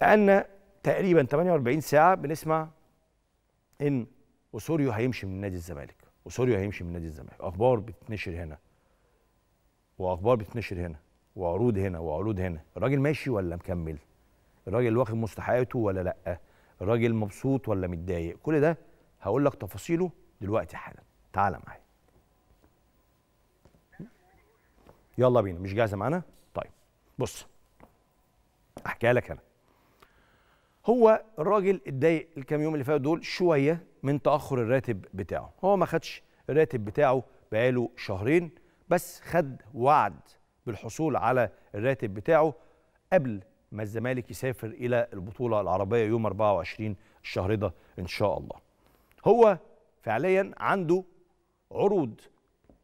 بقالنا تقريبا 48 ساعه بنسمع ان اوسوريو هيمشي من نادي الزمالك اوسوريو هيمشي من نادي الزمالك اخبار بتنشر هنا واخبار بتنشر هنا وعروض هنا وعروض هنا الراجل ماشي ولا مكمل الراجل واخد مستحقاته ولا لا الراجل مبسوط ولا متضايق كل ده هقول لك تفاصيله دلوقتي حالا تعالى معايا يلا بينا مش جاهزه معانا طيب بص احكيها لك انا هو الراجل اتضايق الكام يوم اللي فاتوا دول شويه من تاخر الراتب بتاعه هو ما خدش الراتب بتاعه بقاله شهرين بس خد وعد بالحصول على الراتب بتاعه قبل ما الزمالك يسافر الى البطوله العربيه يوم 24 الشهر ده ان شاء الله هو فعليا عنده عروض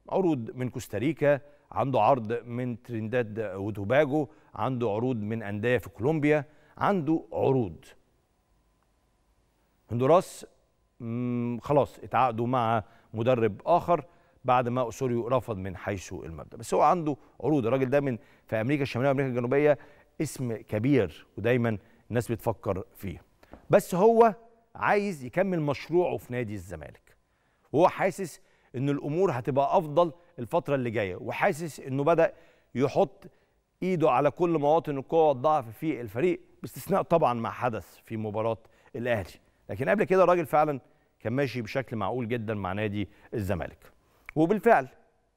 عروض من كوستاريكا عنده عرض من ترينداد وتوباجو عنده عروض من انديه في كولومبيا عنده عروض هندوراس خلاص اتعاقدوا مع مدرب اخر بعد ما اسوريو رفض من حيث المبدا بس هو عنده عروض الراجل ده من في امريكا الشماليه وامريكا الجنوبيه اسم كبير ودايما الناس بتفكر فيه بس هو عايز يكمل مشروعه في نادي الزمالك وهو حاسس ان الامور هتبقى افضل الفتره اللي جايه وحاسس انه بدا يحط ايده على كل مواطن القوه والضعف في الفريق باستثناء طبعا ما حدث في مباراه الاهلي لكن قبل كده الراجل فعلا كان ماشي بشكل معقول جدا مع نادي الزمالك وبالفعل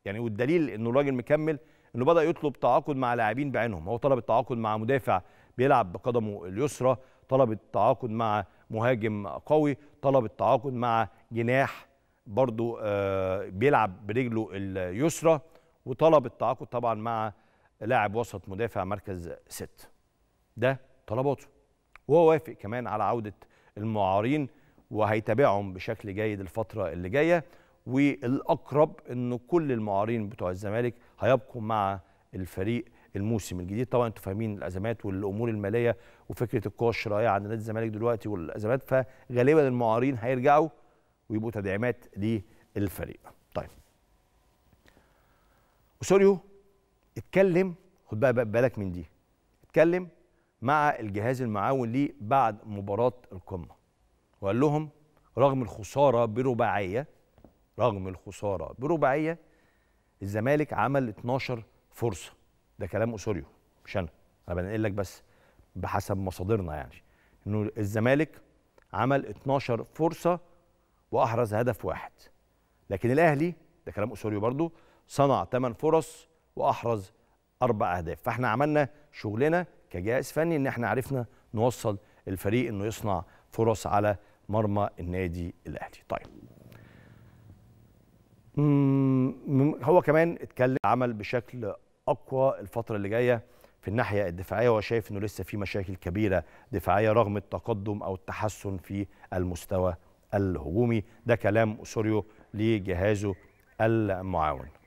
يعني والدليل انه الراجل مكمل انه بدا يطلب تعاقد مع لاعبين بعينهم هو طلب التعاقد مع مدافع بيلعب بقدمه اليسرى طلب التعاقد مع مهاجم قوي طلب التعاقد مع جناح برضه آه، بيلعب برجله اليسرى وطلب التعاقد طبعا مع لاعب وسط مدافع مركز ست ده طلباته وهو وافق كمان على عودة المعارين وهيتابعهم بشكل جيد الفترة اللي جاية والأقرب أن كل المعارين بتوع الزمالك هيبقوا مع الفريق الموسم الجديد طبعا انتوا فاهمين الازمات والامور الماليه وفكره القوه الشرائيه عند نادي الزمالك دلوقتي والازمات فغالبا المعارين هيرجعوا ويبقوا تدعيمات للفريق طيب وسوريو اتكلم خد بقى بالك من دي اتكلم مع الجهاز المعاون ليه بعد مباراه القمه وقال لهم رغم الخساره برباعيه رغم الخساره برباعيه الزمالك عمل 12 فرصه ده كلام اسوريو مش انا انا بنقل لك بس بحسب مصادرنا يعني انه الزمالك عمل 12 فرصه واحرز هدف واحد لكن الاهلي ده كلام اسوريو برضو صنع 8 فرص واحرز اربع اهداف فاحنا عملنا شغلنا كجهاز فني ان احنا عرفنا نوصل الفريق انه يصنع فرص على مرمى النادي الاهلي طيب هو كمان اتكلم عمل بشكل اقوى الفتره اللي جايه في الناحيه الدفاعيه وهو شايف انه لسه في مشاكل كبيره دفاعيه رغم التقدم او التحسن في المستوى الهجومي ده كلام اسوريو لجهازه المعاون